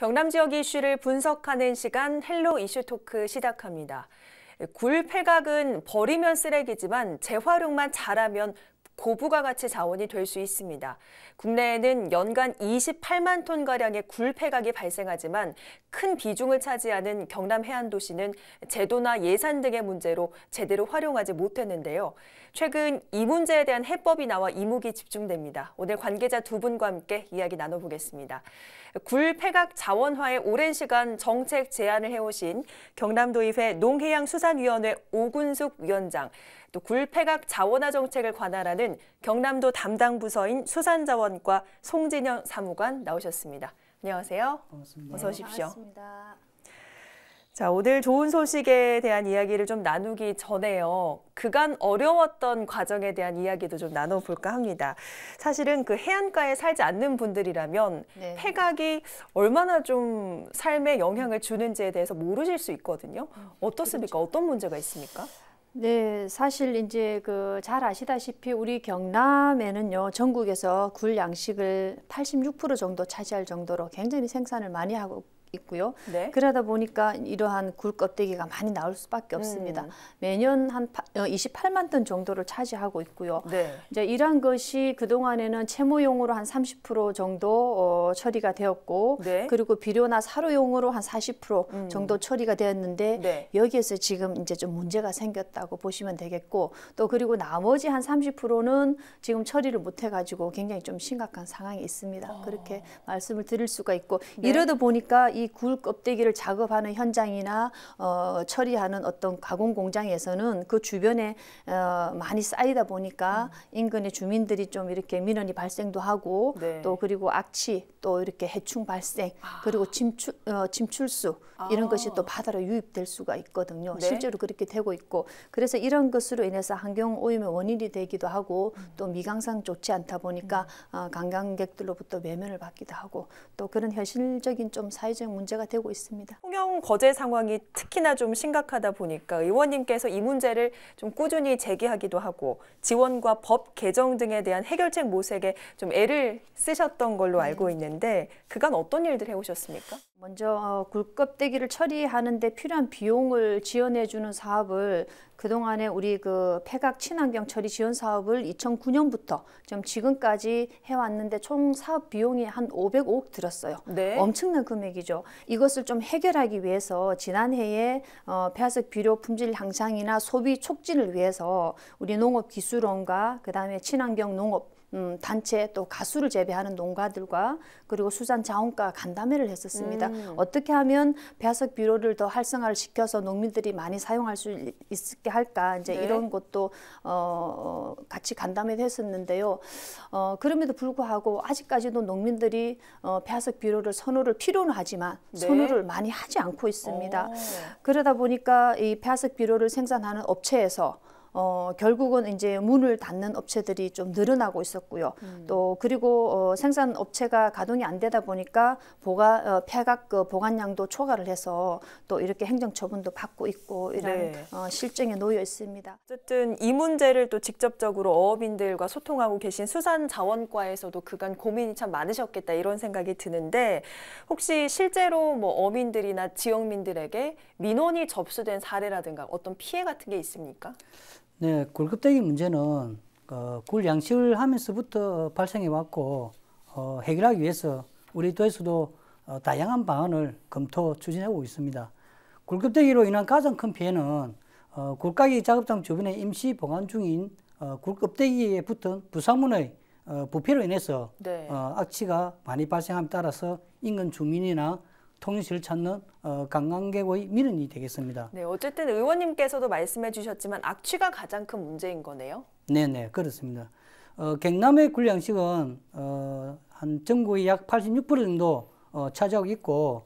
경남 지역 이슈를 분석하는 시간 헬로 이슈 토크 시작합니다. 굴패각은 버리면 쓰레기지만 재활용만 잘하면 고부가 가치 자원이 될 수 있습니다. 국내에는 연간 28만 톤가량의 굴폐각이 발생하지만 큰 비중을 차지하는 경남 해안 도시는 제도나 예산 등의 문제로 제대로 활용하지 못했는데요. 최근 이 문제에 대한 해법이 나와 이목이 집중됩니다. 오늘 관계자 두 분과 함께 이야기 나눠보겠습니다. 굴폐각 자원화의 오랜 시간 정책 제안을 해오신 경남도의회 농해양수산위원회 오군숙 위원장, 또 굴폐각 자원화 정책을 관할하는 경남도 담당 부서인 수산자원과 송진영 사무관 나오셨습니다. 안녕하세요. 반갑습니다. 어서 오십시오. 반갑습니다. 자, 오늘 좋은 소식에 대한 이야기를 좀 나누기 전에요. 그간 어려웠던 과정에 대한 이야기도 좀 나눠볼까 합니다. 사실은 그 해안가에 살지 않는 분들이라면 네. 폐각이 얼마나 좀 삶에 영향을 주는지에 대해서 모르실 수 있거든요. 음, 어떻습니까? 그렇죠. 어떤 문제가 있습니까? 네, 사실 이제 그 잘 아시다시피 우리 경남에는요, 전국에서 굴 양식을 86% 정도 차지할 정도로 굉장히 생산을 많이 하고 있고요. 네. 그러다 보니까 이러한 굴 껍데기가 많이 나올 수밖에 없습니다. 음. 매년 한 28만 어, 톤 정도를 차지하고 있고요. 네. 이제 이러한 것이 그동안에는 채모용으로 한 30% 정도 어, 처리가 되었고 네. 그리고 비료나 사료용으로 한 40% 음. 정도 처리가 되었는데 네. 여기에서 지금 이제 좀 문제가 생겼다고 보시면 되겠고 또 그리고 나머지 한 30%는 지금 처리를 못 해가지고 굉장히 좀 심각한 상황이 있습니다. 어. 그렇게 말씀을 드릴 수가 있고 네. 이러다 보니까 이굴 껍데기를 작업하는 현장이나 어, 처리하는 어떤 가공 공장에서는 그 주변에 어, 많이 쌓이다 보니까 음. 인근의 주민들이 좀 이렇게 민원이 발생도 하고 네. 또 그리고 악취 또 이렇게 해충 발생 아. 그리고 침출, 어, 침출수 이런 아. 것이 또 바다로 유입될 수가 있거든요. 네. 실제로 그렇게 되고 있고 그래서 이런 것으로 인해서 환경 오염의 원인이 되기도 하고 음. 또 미강상 좋지 않다 보니까 음. 어, 관광객들로부터 외면을 받기도 하고 또 그런 현실적인 좀 사회적 문제가 되고 있습니다. 홍영 거제 상황이 특히나 좀 심각하다 보니까 의원님께서 이 문제를 좀 꾸준히 제기하기도 하고 지원과 법 개정 등에 대한 해결책 모색에 좀 애를 쓰셨던 걸로 알고 네. 있는 있는데 그간 어떤 일들 해오셨습니까? 먼저 어, 굴껍데기를 처리하는데 필요한 비용을 지원해주는 사업을 그동안에 우리 그 폐각 친환경 처리 지원 사업을 2009년부터 좀 지금까지 해왔는데 총 사업 비용이 한 505억 들었어요. 네. 엄청난 금액이죠. 이것을 좀 해결하기 위해서 지난해에 어, 폐화석 비료 품질 향상이나 소비 촉진을 위해서 우리 농업기술원과 그다음에 친환경 농업 음, 단체 또 가수를 재배하는 농가들과 그리고 수산 자원과 간담회를 했었습니다. 음. 어떻게 하면 배화석 비료를 더 활성화를 시켜서 농민들이 많이 사용할 수 있게 할까 이제 네. 이런 것도 어, 같이 간담회를 했었는데요. 어, 그럼에도 불구하고 아직까지도 농민들이 어, 배화석 비료를 선호를 필요는 하지만 네. 선호를 많이 하지 않고 있습니다. 오. 어. 그러다 보니까 이 배화석 비료를 생산하는 업체에서 어, 결국은 이제 문을 닫는 업체들이 좀 늘어나고 있었고요. 음. 또 그리고 어, 생산 업체가 가동이 안 되다 보니까 보가 어, 폐각 그 보관량도 초과를 해서 또 이렇게 행정 처분도 받고 있고 이런 네. 어, 실정에 놓여 있습니다. 어쨌든 이 문제를 또 직접적으로 어업인들과 소통하고 계신 수산자원과에서도 그간 고민이 참 많으셨겠다 이런 생각이 드는데 혹시 실제로 뭐 어민들이나 지역민들에게 민원이 접수된 사례라든가 어떤 피해 같은 게 있습니까? 네, 골급대기 문제는 어, 굴 양식을 하면서부터 발생해 왔고 어, 해결하기 위해서 우리 도에서도 어, 다양한 방안을 검토 추진하고 있습니다. 굴급대기로 인한 가장 큰 피해는 어, 굴가기 작업장 주변에 임시 보관 중인 어, 굴급대기에 붙은 부상문의 어, 부패로 인해서 네. 어, 악취가 많이 발생함에 따라서 인근 주민이나 통일시를 찾는 어, 관광객의 미련이 되겠습니다. 네, 어쨌든 의원님께서도 말씀해 주셨지만 악취가 가장 큰 문제인 거네요. 네네, 네, 그렇습니다. 어, 경남의 군량식은 어, 한 전국의 약 86% 정도 어, 차지하고 있고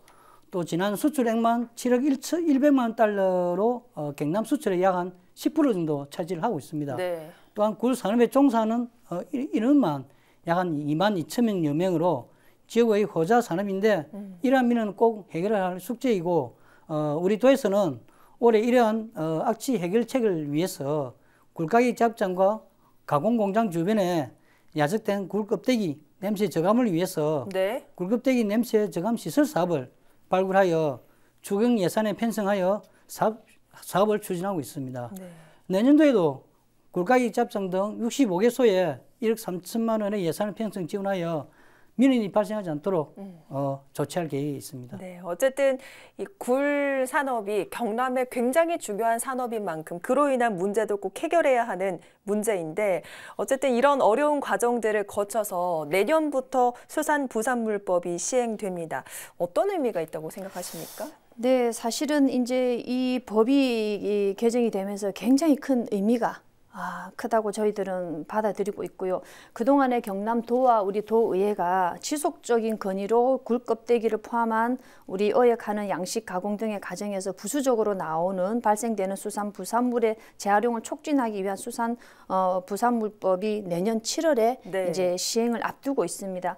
또 지난 수출액만 7억 1, 100만 달러로 어, 경남 수출의 약한10% 정도 차지를 하고 있습니다. 네. 또한 굴산업의 종사는 어, 1원만 약한 2만 2천 명여 명으로 지역의 호자 산업인데 음. 이러한 민원은 꼭해결할 숙제이고 어, 우리 도에서는 올해 이러한 어, 악취 해결책을 위해서 굴가기 작장과 가공공장 주변에 야적된 굴껍데기 냄새 저감을 위해서 네. 굴껍데기 냄새 저감 시설 사업을 발굴하여 주경 예산에 편성하여 사업, 사업을 추진하고 있습니다. 네. 내년도에도 굴가기 잡장 등 65개소에 1억 3천만 원의 예산을 편성 지원하여 민원이 발생하지 않도록 음. 어, 조치할 계획이 있습니다. 네, 어쨌든 이 굴 산업이 경남에 굉장히 중요한 산업인 만큼 그로 인한 문제도 꼭 해결해야 하는 문제인데 어쨌든 이런 어려운 과정들을 거쳐서 내년부터 수산부산물법이 시행됩니다. 어떤 의미가 있다고 생각하십니까? 네, 사실은 이제 이 법이 개정이 되면서 굉장히 큰 의미가 아, 크다고 저희들은 받아들이고 있고요. 그동안의 경남도와 우리 도의회가 지속적인 건의로 굴껍데기를 포함한 우리 어획하는 양식 가공 등의 과정에서 부수적으로 나오는 발생되는 수산 부산물의 재활용을 촉진하기 위한 수산 어, 부산물법이 내년 7월에 네. 이제 시행을 앞두고 있습니다.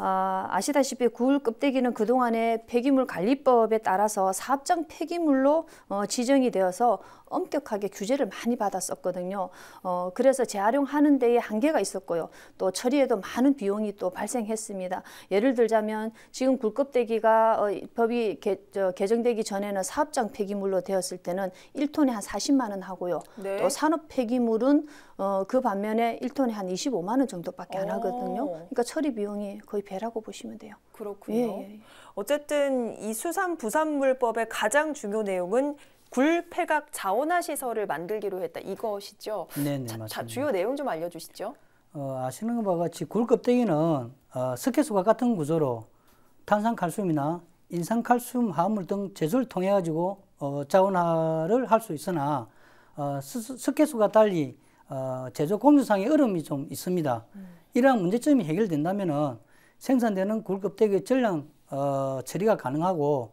아, 아시다시피 굴 껍데기는 그동안의 폐기물 관리법에 따라서 사업장 폐기물로 어, 지정이 되어서 엄격하게 규제를 많이 받았었거든요. 어, 그래서 재활용하는 데에 한계가 있었고요. 또 처리에도 많은 비용이 또 발생했습니다. 예를 들자면 지금 굴 껍데기가 어, 법이 개, 정되기 전에는 사업장 폐기물로 되었을 때는 1톤에 한 40만 원 하고요. 네. 또 산업 폐기물은 그 반면에 1톤에 한 25만 원 정도밖에 안 하거든요. 그러니까 처리 비용이 거의 배라고 보시면 돼요. 그렇군요. 예, 예. 예. 어쨌든 이 수산부산물법의 가장 중요 내용은 굴폐각 자원화 시설을 만들기로 했다 이것이죠. 네네 네, 맞습니다. 주요 내용 좀 알려주시죠. 어, 아시는 바와 같이 굴 껍데기는 어, 석회수과 같은 구조로 탄산칼슘이나 인산칼슘 화합물 등 제소를 통해 가지고 어, 자원화를 할 수 있으나 어, 석회수가 달리 어, 제조 공정상의 어려움이 좀 있습니다. 음. 이러한 문제점이 해결된다면은 생산되는 굴급대기 전량 어, 처리가 가능하고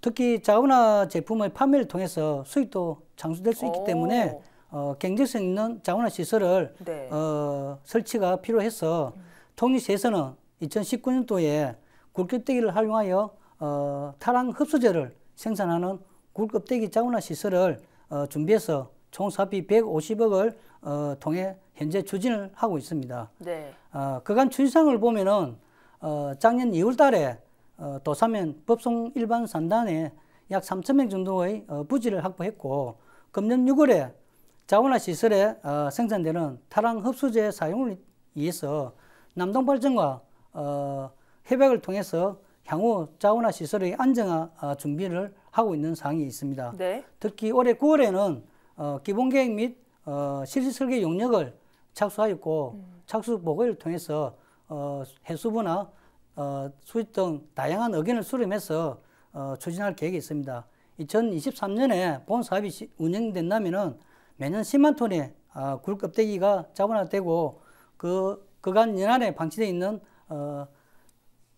특히 자원화 제품의 판매를 통해서 수익도 창출될 수 있기 때문에 어, 경제성 있는 자원화 시설을 네. 어, 설치가 필요해서 통일시에서는 2019년도에 굴급대기를 활용하여 어, 타랑 흡수제를 생산하는 굴급대기 자원화 시설을 어, 준비해서 총 사비 150억을 어, 통해 현재 추진을 하고 있습니다. 네. 어, 그간 추진상을 보면은 어, 작년 2월 달에 어, 도사면 법송 일반 산단에 약 3천 명 정도의 어, 부지를 확보했고 금년 6월에 자원화 시설에 어, 생산되는 탈항 흡수제 사용을 위해서 남동 발전과 어, 협약을 통해서 향후 자원화 시설의 안정화 어, 준비를 하고 있는 사항이 있습니다. 네. 특히 올해 9월에는 어, 기본 계획 및 어, 실시 설계 용역을 착수하였고 음. 착수 보고를 통해서 어, 해수부나 어, 수입 등 다양한 의견을 수렴해서 어, 추진할 계획이 있습니다. 2023년에 본 사업이 시, 운영된다면은 매년 10만 톤의 어, 굴 껍데기가 자본화되고 그 그간 연안에 방치되어 있는 어,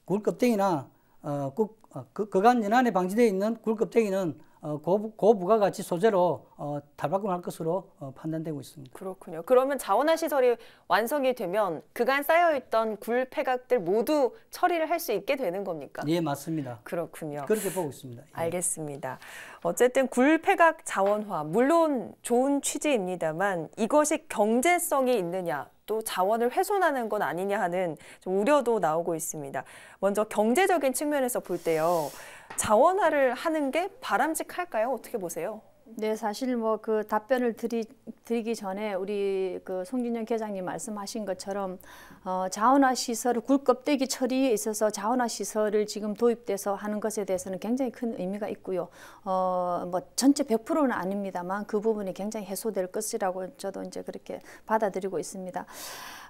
굴 껍데기나 어, 국, 어, 그, 그간 연안에 방치되어 있는 굴 껍데기는 어, 고, 고부가가치 소재로 어, 달바꿈할 것으로 어, 판단되고 있습니다. 그렇군요. 그러면 자원화 시설이 완성이 되면 그간 쌓여있던 굴폐각들 모두 처리를 할 수 있게 되는 겁니까? 예, 맞습니다. 그렇군요. 그렇게 보고 있습니다. 예. 알겠습니다. 어쨌든 굴폐각 자원화 물론 좋은 취지입니다만 이것이 경제성이 있느냐 또 자원을 훼손하는 건 아니냐 하는 우려도 나오고 있습니다. 먼저 경제적인 측면에서 볼 때요. 자원화를 하는 게 바람직할까요? 어떻게 보세요? 네, 사실 뭐 그 답변을 드리, 드리기 전에 우리 그 송진영 계장님 말씀하신 것처럼 어, 자원화 시설을 굴껍데기 처리에 있어서 자원화 시설을 지금 도입돼서 하는 것에 대해서는 굉장히 큰 의미가 있고요. 어, 뭐 전체 100%는 아닙니다만 그 부분이 굉장히 해소될 것이라고 저도 이제 그렇게 받아들이고 있습니다.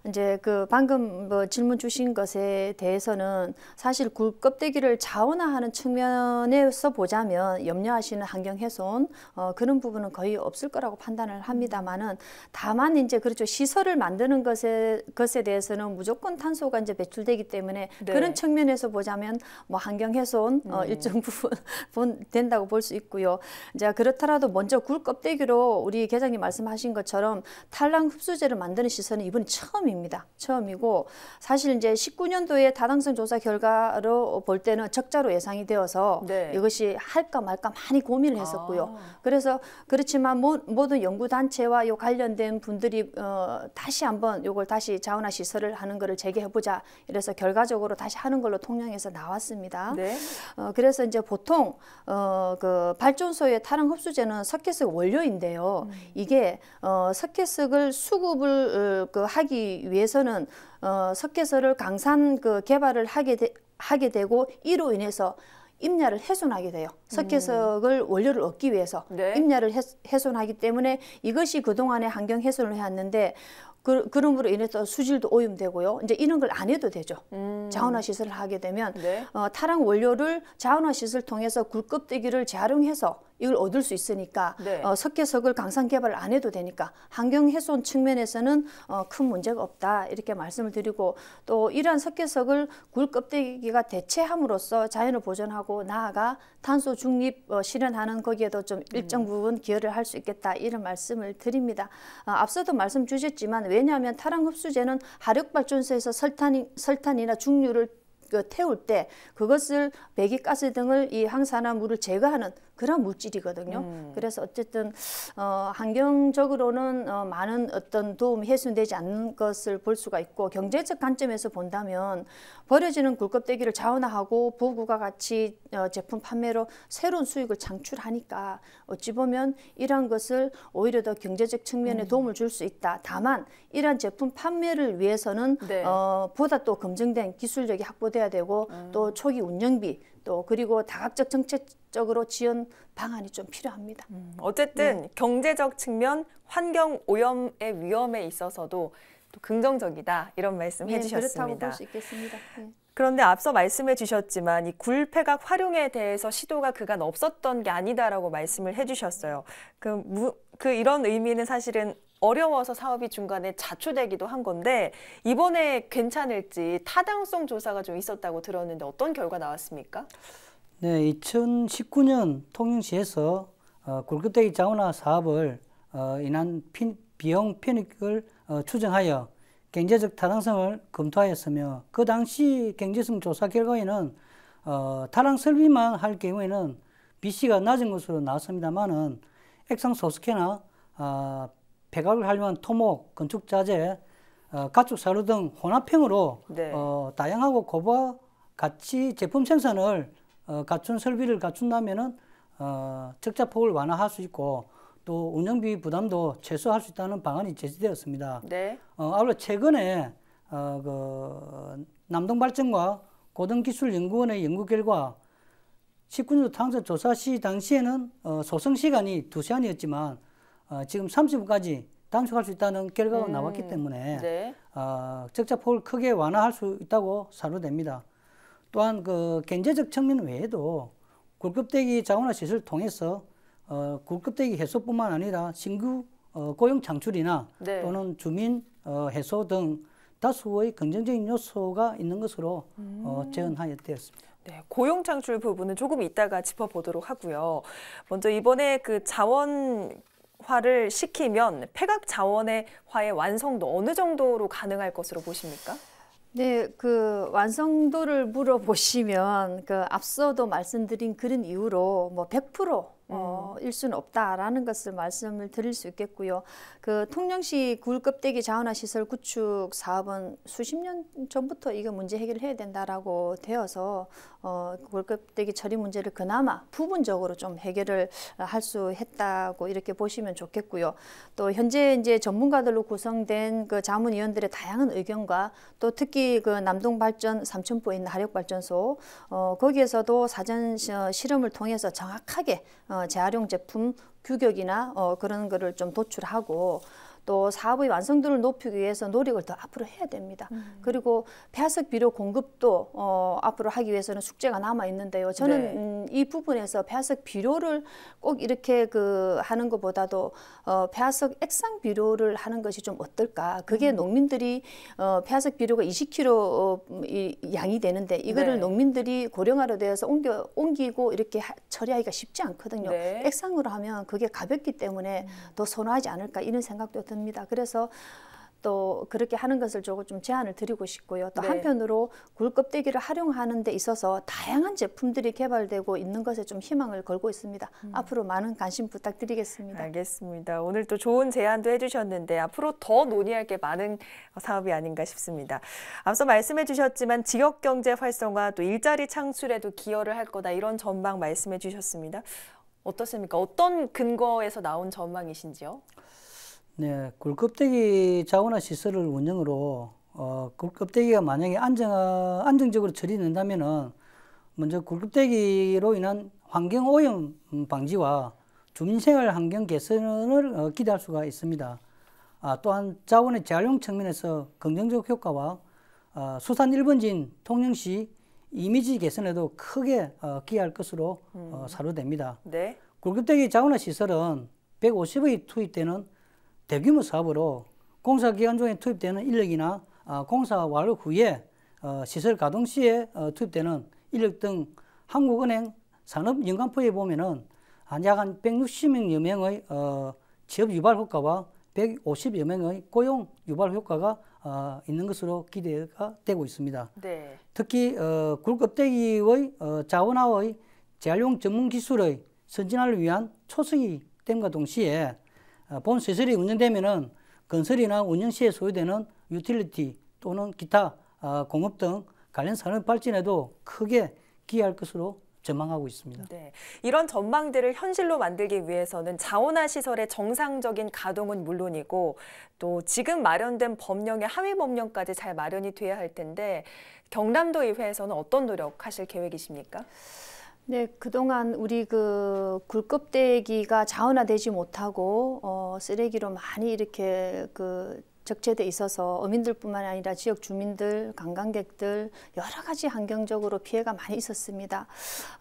이제 그 방금 뭐 질문 주신 것에 대해서는 사실 굴 껍데기를 자원화하는 측면에서 보자면 염려하시는 환경 훼손 어, 그런 부분은 거의 없을 거라고 판단을 합니다만은 다만 이제 그렇죠 시설을 만드는 것에 것에 대해서는 무조건 탄소가 이제 배출되기 때문에 네. 그런 측면에서 보자면 뭐 환경 훼손 어, 음. 어, 일정 부분 본, 된다고 볼 수 있고요. 이제 그렇더라도 먼저 굴 껍데기로 우리 계장님 말씀하신 것처럼 탈랑 흡수제를 만드는 시설은 이번이 처음입니다. 처음입니다. 처음이고 사실 이제 19년도에 다당성 조사 결과로 볼 때는 적자로 예상이 되어서 네. 이것이 할까 말까 많이 고민을 아. 했었고요. 아. 그래서 그렇지만 모, 모든 연구 단체와 요 관련된 분들이 어, 다시 한번 요걸 다시 자원화 시설을 하는 거를 재개해 보자. 이래서 결과적으로 다시 하는 걸로 통영에서 나왔습니다. 네. 어, 그래서 이제 보통 어, 그 발전소의 탈원 흡수제는 석회석 원료인데요. 음. 이게 어, 석회석을 수급을 어, 그 하기 위해서는 어, 석회설을 강산 그 개발을 하게 되, 하게 되고 이로 인해서 임야를 훼손하게 돼요. 석회석을 음. 원료를 얻기 위해서 네. 임야를 훼손하기 때문에 이것이 그동안의 환경 훼손을 해왔는데 그, 그러므로 인해서 수질도 오염되고요. 이제 이런 걸 안 해도 되죠. 음. 자원화 시설을 하게 되면 네. 어, 타랑 원료를 자원화 시설 을 통해서 굴껍데기를 재활용해서 이걸 얻을 수 있으니까 네. 어, 석회석을 강산 개발을 안 해도 되니까 환경 훼손 측면에서는 어, 큰 문제가 없다 이렇게 말씀을 드리고 또 이러한 석회석을굴 껍데기가 대체함으로써 자연을 보존하고 나아가 탄소 중립 어, 실현하는 거기에도 좀 음. 일정 부분 기여를 할 수 있겠다 이런 말씀을 드립니다. 어, 앞서도 말씀 주셨지만 왜냐하면 탈황 흡수제는 하력 발전소에서 설탄이, 설탄이나 중류를 그 태울 때 그것을 배기가스 등을 이 항산화물을 제거하는 그런 물질이거든요. 음. 그래서 어쨌든 어, 환경적으로는 어, 많은 어떤 도움이 해소되지 않는 것을 볼 수가 있고 경제적 관점에서 본다면 버려지는 굴껍데기를 자원화하고 부부가 같이 어, 제품 판매로 새로운 수익을 창출하니까 어찌 보면 이러한 것을 오히려 더 경제적 측면에 음. 도움을 줄 수 있다. 다만 이러한 제품 판매를 위해서는 네. 어, 보다 또 검증된 기술력이 확보돼야 되고 음. 또 초기 운영비 또 그리고 다각적 정책적으로 지원 방안이 좀 필요합니다. 음, 어쨌든 네. 경제적 측면, 환경 오염의 위험에 있어서도 또 긍정적이다 이런 말씀 네, 해주셨습니다. 그렇다고 볼 수 있겠습니다. 네. 그런데 앞서 말씀해 주셨지만 이 굴폐각 활용에 대해서 시도가 그간 없었던 게 아니다라고 말씀을 해주셨어요. 그그 이런 의미는 사실은 어려워서 사업이 중간에 자초되기도 한 건데 이번에 괜찮을지 타당성 조사가 좀 있었다고 들었는데 어떤 결과 나왔습니까? 네, 2019년 통영시에서 어, 굴뚝대기 자원화 사업을 어, 인한 피, 비용 편익을 어, 추정하여 경제적 타당성을 검토하였으며 그 당시 경제성 조사 결과에는 어, 타당 설비만 할 경우에는 BC가 낮은 것으로 나왔습니다만은 액상 소스케나 어, 백악을 활용한 토목, 건축 자재, 어, 가축 사료 등 혼합형으로 네. 어, 다양하고 고부와 같이 제품 생산을 어, 갖춘 설비를 갖춘다면은 어, 적자폭을 완화할 수 있고 또 운영비 부담도 최소화할 수 있다는 방안이 제시되었습니다. 네. 어, 아울러 최근에 어, 그 남동발전과 고등기술연구원의 연구 결과 19년도 당선 조사 시 당시에는 어, 소송 시간이 두시간이었지만 어, 지금 30분까지 단축할 수 있다는 결과가 음. 나왔기 때문에 네. 어, 적자폭을 크게 완화할 수 있다고 사료됩니다. 또한 그 경제적 측면 외에도 굴급대기 자원화 시설 을 통해서 어, 굴급대기 해소뿐만 아니라 신규 어, 고용 창출이나 네. 또는 주민 어, 해소 등 다수의 긍정적인 요소가 있는 것으로 어, 음. 어, 재현하였습니다. 네, 고용 창출 부분은 조금 이따가 짚어보도록 하고요. 먼저 이번에 그 자원 화를 시키면 폐각 자원의 화의 완성도 어느 정도로 가능할 것으로 보십니까? 네, 그 완성도를 물어보시면 그 앞서도 말씀드린 그런 이유로 뭐100% 어, 음. 일 수는 없다라는 것을 말씀을 드릴 수 있겠고요. 그 통영시 굴 껍데기 자원화 시설 구축 사업은 수십 년 전부터 이거 문제 해결해야 을 된다라고 되어서 어, 월급대기 처리 문제를 그나마 부분적으로 좀 해결을 어, 할수 했다고 이렇게 보시면 좋겠고요. 또 현재 이제 전문가들로 구성된 그 자문위원들의 다양한 의견과 또 특히 그 남동발전 삼천포 있는 하력발전소 어, 거기에서도 사전 어, 실험을 통해서 정확하게 어, 재활용 제품 규격이나 어, 그런 거를 좀 도출하고 또 사업의 완성도를 높이기 위해서 노력을 더 앞으로 해야 됩니다. 음. 그리고 폐하석 비료 공급도 어, 앞으로 하기 위해서는 숙제가 남아 있는데요. 저는 네. 음, 이 부분에서 폐하석 비료를 꼭 이렇게 그 하는 것보다도 어, 폐하석 액상 비료를 하는 것이 좀 어떨까? 그게 음. 농민들이 어, 폐하석 비료가 20kg 어, 이, 양이 되는데 이거를 네. 농민들이 고령화로 되어서 옮겨 옮기고 이렇게 하, 처리하기가 쉽지 않거든요. 네. 액상으로 하면 그게 가볍기 때문에 음. 더 선호하지 않을까 이런 생각도 드. 듭니다. 그래서 또 그렇게 하는 것을 조금 좀 제안을 드리고 싶고요. 또 네. 한편으로 굴 껍데기를 활용하는 데 있어서 다양한 제품들이 개발되고 있는 것에 좀 희망을 걸고 있습니다. 음. 앞으로 많은 관심 부탁드리겠습니다. 알겠습니다. 오늘 또 좋은 제안도 해주셨는데 앞으로 더 논의할 게 많은 사업이 아닌가 싶습니다. 앞서 말씀해 주셨지만 지역 경제 활성화 또 일자리 창출에도 기여를 할 거다 이런 전망 말씀해 주셨습니다. 어떻습니까? 어떤 근거에서 나온 전망이신지요? 네, 굴껍데기 자원화 시설을 운영으로 어, 굴껍데기가 만약에 안정 안정적으로 처리된다면은 먼저 굴껍데기로 인한 환경 오염 방지와 주민생활 환경 개선을 어, 기대할 수가 있습니다. 아, 또한 자원의 재활용 측면에서 긍정적 효과와 어, 수산 1번지인 통영시 이미지 개선에도 크게 어, 기여할 것으로 어, 음. 사료됩니다. 네. 굴급대기 자원화 시설은 150의 투입되는 대규모 사업으로 공사 기간 중에 투입되는 인력이나 어, 공사 완료 후에 어, 시설 가동 시에 어, 투입되는 인력 등 한국은행 산업연간표에 보면은 한약한 160여 명의 취업 유발 효과와 150여 명의 고용 유발 효과가 어, 있는 것으로 기대가 되고 있습니다. 네. 특히 어, 굴껍데기의 어, 자원화의 재활용 전문 기술의 선진화를 위한 초승이 됨과 동시에 어, 본 시설이 운영되면은 건설이나 운영 시에 소요되는 유틸리티 또는 기타 어, 공업 등 관련 산업 발전에도 크게 기여할 것으로 전망하고 있습니다. 네, 이런 전망들을 현실로 만들기 위해서는 자원화 시설의 정상적인 가동은 물론이고 또 지금 마련된 법령의 하위 법령까지 잘 마련이 돼야 할 텐데 경남도 의회에서는 어떤 노력하실 계획이십니까? 네, 그동안 우리 그 굴껍데기가 자원화되지 못하고 어, 쓰레기로 많이 이렇게 그 적체돼 있어서 어민들뿐만 아니라 지역 주민들, 관광객들 여러 가지 환경적으로 피해가 많이 있었습니다.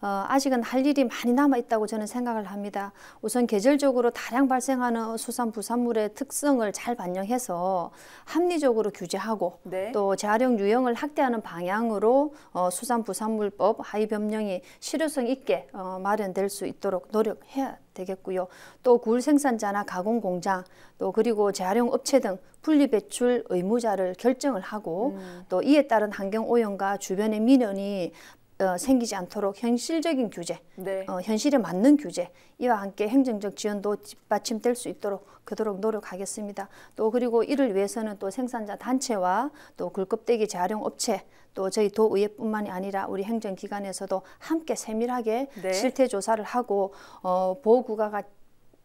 어, 아직은 할 일이 많이 남아 있다고 저는 생각을 합니다. 우선 계절적으로 다량 발생하는 수산 부산물의 특성을 잘 반영해서 합리적으로 규제하고 네. 또 재활용 유형을 확대하는 방향으로 어, 수산 부산물법 하위 변명이 실효성 있게 어, 마련될 수 있도록 노력해야 되겠고요. 또 굴 생산자나 가공 공장 또 그리고 재활용 업체 등 분리 배출 의무자를 결정을 하고 음. 또 이에 따른 환경 오염과 주변의 민원이 어, 생기지 않도록 현실적인 규제, 네. 어, 현실에 맞는 규제 이와 함께 행정적 지원도 뒷받침될 수 있도록 그도록 노력하겠습니다. 또 그리고 이를 위해서는 또 생산자 단체와 또 굴껍데기 재활용 업체 또 저희 도의회뿐만이 아니라 우리 행정기관에서도 함께 세밀하게 네. 실태 조사를 하고 어, 보호구가가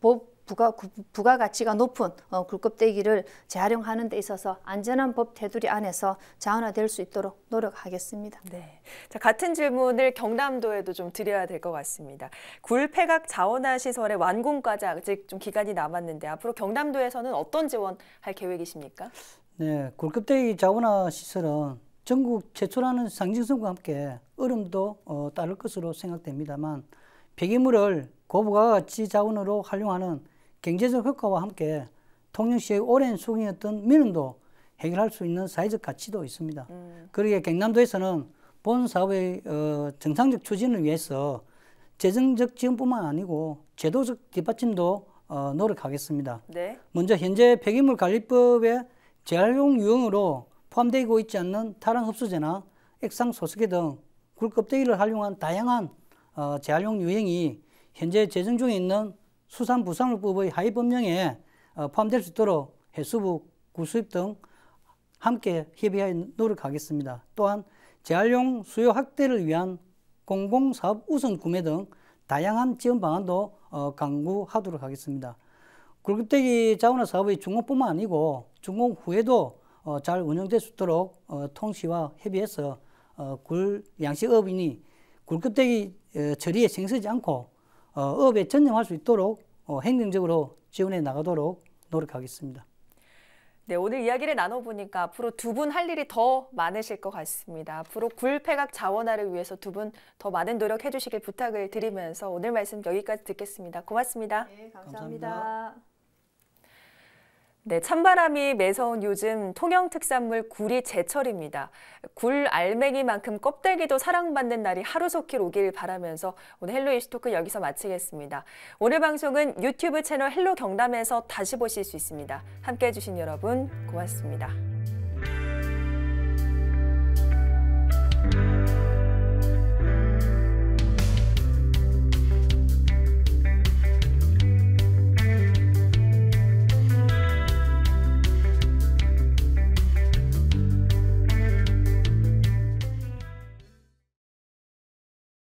보, 부가, 부가가치가 높은 어, 굴껍대기를 재활용하는 데 있어서 안전한 법 테두리 안에서 자원화될 수 있도록 노력하겠습니다. 네. 자, 같은 질문을 경남도에도 좀 드려야 될 것 같습니다. 굴폐각 자원화 시설의 완공까지 아직 좀 기간이 남았는데 앞으로 경남도에서는 어떤 지원할 계획이십니까? 네, 굴껍데기 자원화 시설은 전국 최초라는 상징성과 함께 얼음도 어, 따를 것으로 생각됩니다만 폐기물을 고부가가치 자원으로 활용하는 경제적 효과와 함께 통영시의 오랜 숙이었던 민원도 해결할 수 있는 사회적 가치도 있습니다. 음. 그러기 경남도에서는 본 사업의 어, 정상적 추진을 위해서 재정적 지원뿐만 아니고 제도적 뒷받침도 어, 노력하겠습니다. 네. 먼저 현재 폐기물 관리법에 재활용 유형으로 포함되고 있지 않는 타랑 흡수제나 액상 소스개 등 굴껍데기를 활용한 다양한 어, 재활용 유형이 현재 재정 중에 있는 수산부상물법의 하위법령에 어, 포함될 수 있도록 해수부, 구수입 등 함께 협의하여 노력하겠습니다. 또한 재활용 수요 확대를 위한 공공사업 우선 구매 등 다양한 지원 방안도 어, 강구하도록 하겠습니다. 굴급대기 자원화 사업의 중공뿐만 아니고 중공 후에도 어, 잘 운영될 수 있도록 통시와 협의해서 굴 양식업인이 굴급대기 처리에 생쓰지 않고 어, 업에 전념할 수 있도록 어, 행정적으로 지원해 나가도록 노력하겠습니다. 네, 오늘 이야기를 나눠보니까 앞으로 두 분 할 일이 더 많으실 것 같습니다. 앞으로 굴폐각 자원화를 위해서 두 분 더 많은 노력해 주시길 부탁을 드리면서 오늘 말씀 여기까지 듣겠습니다. 고맙습니다. 네, 감사합니다. 감사합니다. 네, 찬바람이 매서운 요즘 통영 특산물 굴이 제철입니다. 굴 알맹이만큼 껍데기도 사랑받는 날이 하루속히 오길 바라면서 오늘 헬로 이슈토크 여기서 마치겠습니다. 오늘 방송은 유튜브 채널 헬로 경남에서 다시 보실 수 있습니다. 함께해 주신 여러분 고맙습니다.